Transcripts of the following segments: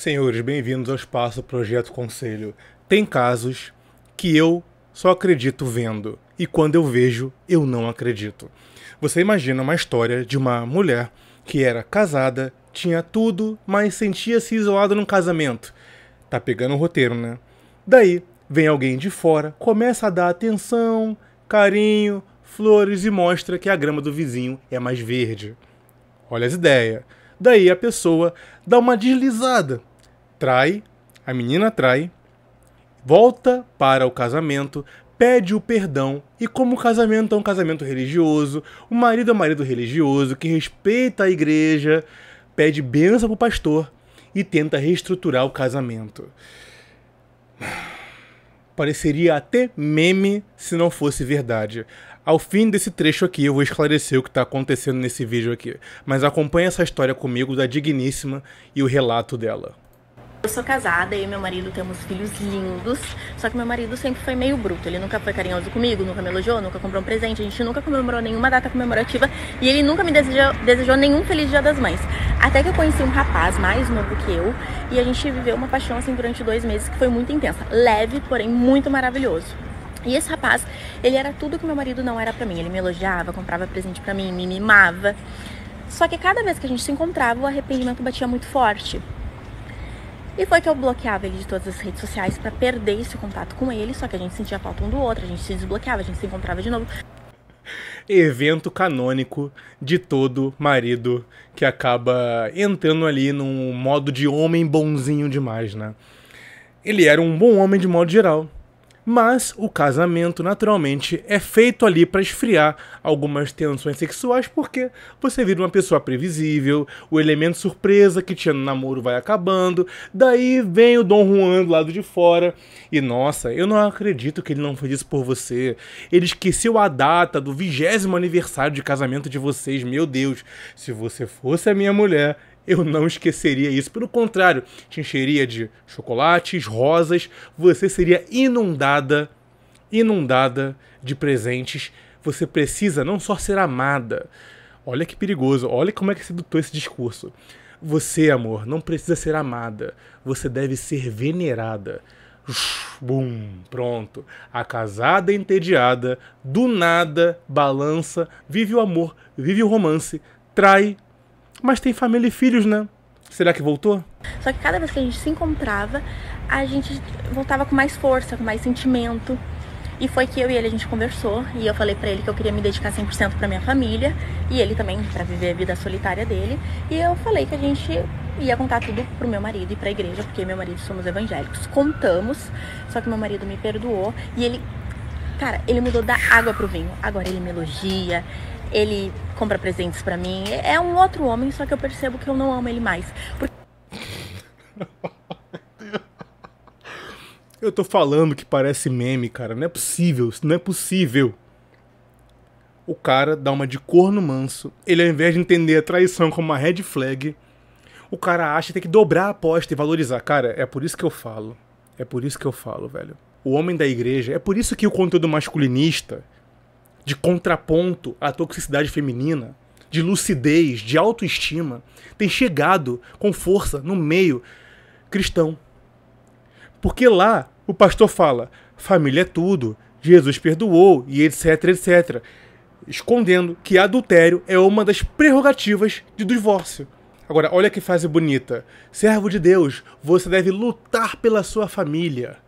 Senhores, bem-vindos ao espaço Projeto Conselho. Tem casos que eu só acredito vendo, e quando eu vejo, eu não acredito. Você imagina uma história de uma mulher que era casada, tinha tudo, mas sentia-se isolada num casamento. Tá pegando o roteiro, né? Daí vem alguém de fora, começa a dar atenção, carinho, flores e mostra que a grama do vizinho é mais verde. Olha as ideias. Daí a pessoa dá uma deslizada trai, a menina trai, volta para o casamento, pede o perdão, e como o casamento é um casamento religioso, o marido é um marido religioso que respeita a igreja, pede benção para o pastor e tenta reestruturar o casamento. Pareceria até meme se não fosse verdade. Ao fim desse trecho aqui, eu vou esclarecer o que está acontecendo nesse vídeo aqui. Mas acompanhe essa história comigo da digníssima e o relato dela. Eu sou casada, e meu marido temos filhos lindos, só que meu marido sempre foi meio bruto. Ele nunca foi carinhoso comigo, nunca me elogiou, nunca comprou um presente, a gente nunca comemorou nenhuma data comemorativa e ele nunca me desejou, desejou nenhum Feliz Dia das Mães. Até que eu conheci um rapaz mais novo que eu e a gente viveu uma paixão assim durante dois meses que foi muito intensa. Leve, porém muito maravilhoso. E esse rapaz, ele era tudo que meu marido não era para mim. Ele me elogiava, comprava presente para mim, me mimava. Só que cada vez que a gente se encontrava, o arrependimento batia muito forte. E foi que eu bloqueava ele de todas as redes sociais para perder esse contato com ele, só que a gente sentia falta um do outro, a gente se desbloqueava, a gente se encontrava de novo. Evento canônico de todo marido que acaba entrando ali num modo de homem bonzinho demais, né? Ele era um bom homem de modo geral, mas o casamento naturalmente é feito ali para esfriar algumas tensões sexuais, porque você vira uma pessoa previsível, o elemento surpresa que tinha no namoro vai acabando, daí vem o Dom Juan do lado de fora e nossa, eu não acredito que ele não fez isso por você. Ele esqueceu a data do vigésimo aniversário de casamento de vocês, meu Deus. Se você fosse a minha mulher, eu não esqueceria isso. Pelo contrário, te encheria de chocolates, rosas, você seria inundada, inundada de presentes. Você precisa não só ser amada. Olha que perigoso, olha como é que se esse discurso. Você, amor, não precisa ser amada. Você deve ser venerada. Bum, pronto. A casada entediada, do nada, balança, vive o amor, vive o romance, trai, mas tem família e filhos, né? Será que voltou? Só que cada vez que a gente se encontrava, a gente voltava com mais força, com mais sentimento. E foi que eu e ele a gente conversou e eu falei para ele que eu queria me dedicar 100% para minha família e ele também para viver a vida solitária dele. E eu falei que a gente ia contar tudo pro meu marido e pra igreja, porque meu marido somos evangélicos. Contamos, só que meu marido me perdoou e ele Cara, ele mudou da água pro vinho. Agora ele me elogia, ele compra presentes para mim. É um outro homem, só que eu percebo que eu não amo ele mais. Porque... Eu tô falando que parece meme, cara. Não é possível, não é possível. O cara dá uma de corno manso. Ele, ao invés de entender a traição como uma red flag, o cara acha que tem que dobrar a aposta e valorizar. Cara, é por isso que eu falo. É por isso que eu falo, velho. O homem da igreja. É por isso que o conteúdo masculinista de contraponto à toxicidade feminina, de lucidez, de autoestima, tem chegado com força no meio cristão. Porque lá o pastor fala: família é tudo, Jesus perdoou e etc, etc. Escondendo que adultério é uma das prerrogativas de divórcio. Agora, olha que frase bonita. Servo de Deus, você deve lutar pela sua família.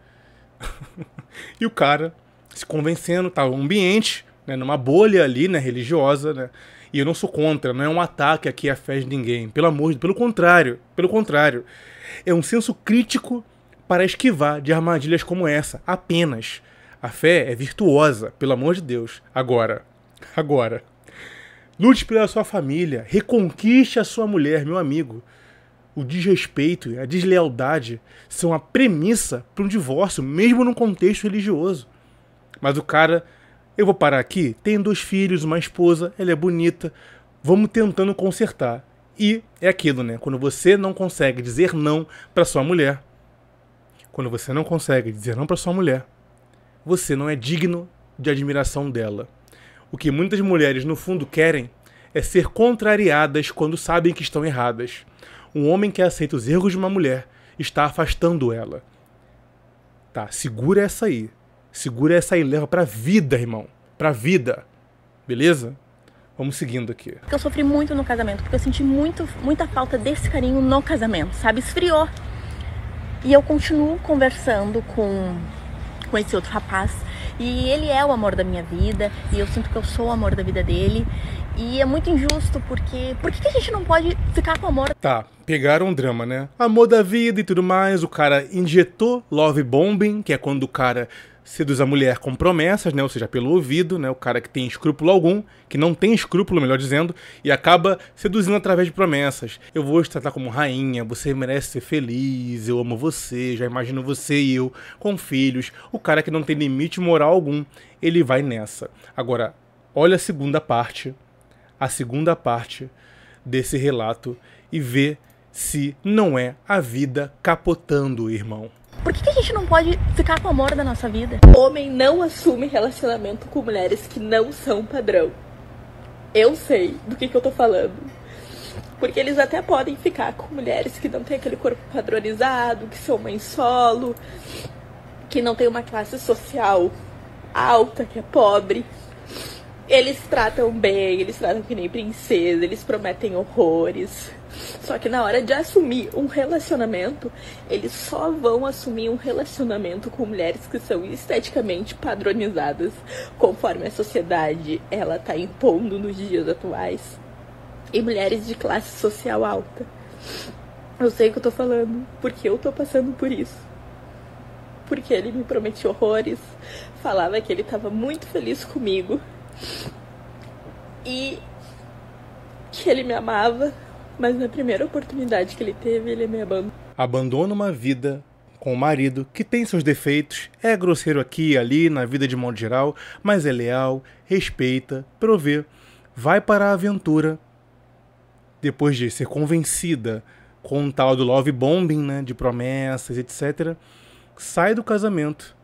e o cara se convencendo, tá no ambiente, né, numa bolha ali, né, religiosa, né? E eu não sou contra, não é um ataque aqui à fé de ninguém. Pelo amor de pelo contrário, pelo contrário. É um senso crítico para esquivar de armadilhas como essa, apenas. A fé é virtuosa, pelo amor de Deus. Agora, agora. Lute pela sua família, reconquiste a sua mulher, meu amigo. O desrespeito e a deslealdade são a premissa para um divórcio, mesmo num contexto religioso. Mas o cara eu vou parar aqui, tenho dois filhos, uma esposa, ela é bonita, vamos tentando consertar. E é aquilo, né? Quando você não consegue dizer não para sua mulher, quando você não consegue dizer não para sua mulher, você não é digno de admiração dela. O que muitas mulheres no fundo querem é ser contrariadas quando sabem que estão erradas. Um homem que aceita os erros de uma mulher está afastando ela. Tá, segura essa aí. Segura essa e leva pra vida, irmão. Pra vida. Beleza? Vamos seguindo aqui. Eu sofri muito no casamento, porque eu senti muito, muita falta desse carinho no casamento, sabe? Esfriou. E eu continuo conversando com, com esse outro rapaz. E ele é o amor da minha vida, e eu sinto que eu sou o amor da vida dele. E é muito injusto, porque. Por que, que a gente não pode ficar com o amor? Tá, pegaram um drama, né? Amor da vida e tudo mais, o cara injetou love bombing, que é quando o cara seduz a mulher com promessas, né? ou seja, pelo ouvido, né? o cara que tem escrúpulo algum, que não tem escrúpulo, melhor dizendo, e acaba seduzindo através de promessas. Eu vou te tratar como rainha, você merece ser feliz, eu amo você, já imagino você e eu com filhos. O cara que não tem limite moral algum, ele vai nessa. Agora, olha a segunda parte, a segunda parte desse relato e vê se não é a vida capotando, irmão. Por que, que, a gente não pode ficar com o amor da nossa vida? Homem não assume relacionamento com mulheres que não são padrão. Eu sei do que, que eu tô falando. Porque eles até podem ficar com mulheres que não têm aquele corpo padronizado, que são mãe solo, que não tem uma classe social alta, que é pobre. Eles tratam bem, eles tratam que nem princesa, eles prometem horrores. Só que na hora de assumir um relacionamento, eles só vão assumir um relacionamento com mulheres que são esteticamente padronizadas, conforme a sociedade ela tá impondo nos dias atuais. E mulheres de classe social alta. Eu sei o que eu tô falando, porque eu tô passando por isso porque ele me prometia horrores, falava que ele estava muito feliz comigo e que ele me amava, mas na primeira oportunidade que ele teve, ele me abandonou. Abandona uma vida com o marido que tem seus defeitos, é grosseiro aqui e ali na vida de modo geral, mas é leal, respeita, provê, vai para a aventura. Depois de ser convencida com o um tal do love bombing, né, de promessas, etc, sai do casamento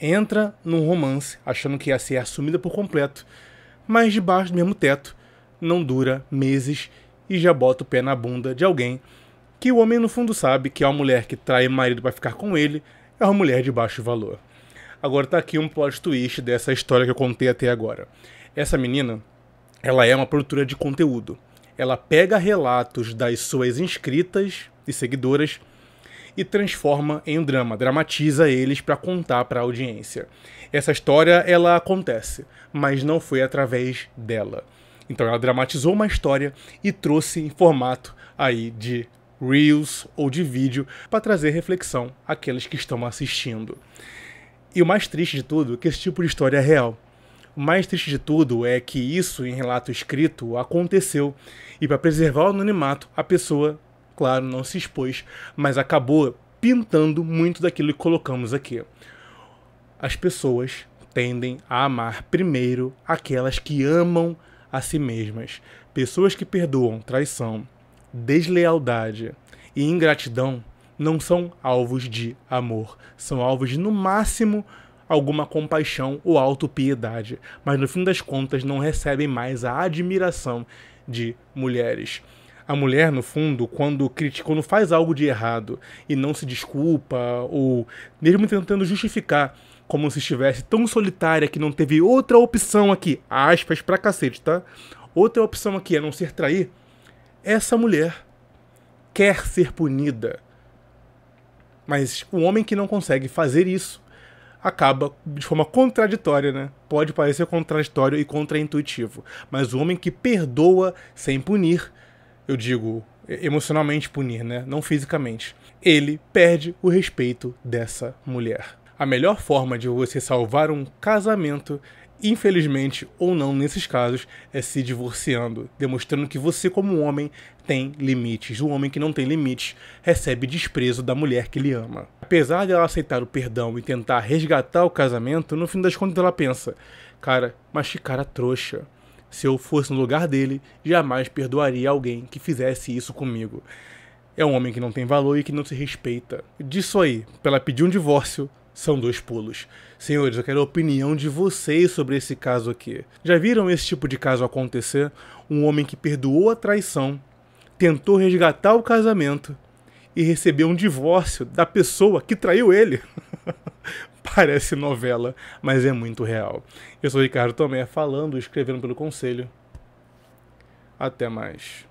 entra num romance achando que ia ser assumida por completo, mas debaixo do mesmo teto não dura meses e já bota o pé na bunda de alguém que o homem no fundo sabe que é mulher que trai marido para ficar com ele é uma mulher de baixo valor. Agora tá aqui um plot twist dessa história que eu contei até agora. Essa menina, ela é uma produtora de conteúdo. Ela pega relatos das suas inscritas e seguidoras e transforma em um drama, dramatiza eles para contar para a audiência. Essa história ela acontece, mas não foi através dela. Então ela dramatizou uma história e trouxe em formato aí de reels ou de vídeo para trazer reflexão àqueles que estão assistindo. E o mais triste de tudo é que esse tipo de história é real. O mais triste de tudo é que isso, em relato escrito, aconteceu e, para preservar o anonimato, a pessoa claro, não se expôs, mas acabou pintando muito daquilo que colocamos aqui. As pessoas tendem a amar primeiro aquelas que amam a si mesmas. Pessoas que perdoam traição, deslealdade e ingratidão não são alvos de amor, são alvos de, no máximo, alguma compaixão ou autopiedade, mas no fim das contas não recebem mais a admiração de mulheres. A mulher, no fundo, quando critica, quando faz algo de errado e não se desculpa, ou mesmo tentando justificar, como se estivesse tão solitária que não teve outra opção aqui, aspas pra cacete, tá? Outra opção aqui a não ser trair, essa mulher quer ser punida. Mas o homem que não consegue fazer isso acaba de forma contraditória, né? Pode parecer contraditório e contraintuitivo, mas o homem que perdoa sem punir eu digo emocionalmente punir, né? Não fisicamente. Ele perde o respeito dessa mulher. A melhor forma de você salvar um casamento, infelizmente ou não nesses casos, é se divorciando, demonstrando que você, como homem, tem limites. O homem que não tem limites recebe desprezo da mulher que ele ama. Apesar dela aceitar o perdão e tentar resgatar o casamento, no fim das contas ela pensa: cara, mas que cara trouxa se eu fosse no lugar dele, jamais perdoaria alguém que fizesse isso comigo. É um homem que não tem valor e que não se respeita. Disso aí, pela pedir um divórcio, são dois pulos. Senhores, eu quero a opinião de vocês sobre esse caso aqui. Já viram esse tipo de caso acontecer? Um homem que perdoou a traição, tentou resgatar o casamento e recebeu um divórcio da pessoa que traiu ele. Parece novela, mas é muito real. Eu sou Ricardo Tomé, falando e escrevendo pelo Conselho. Até mais.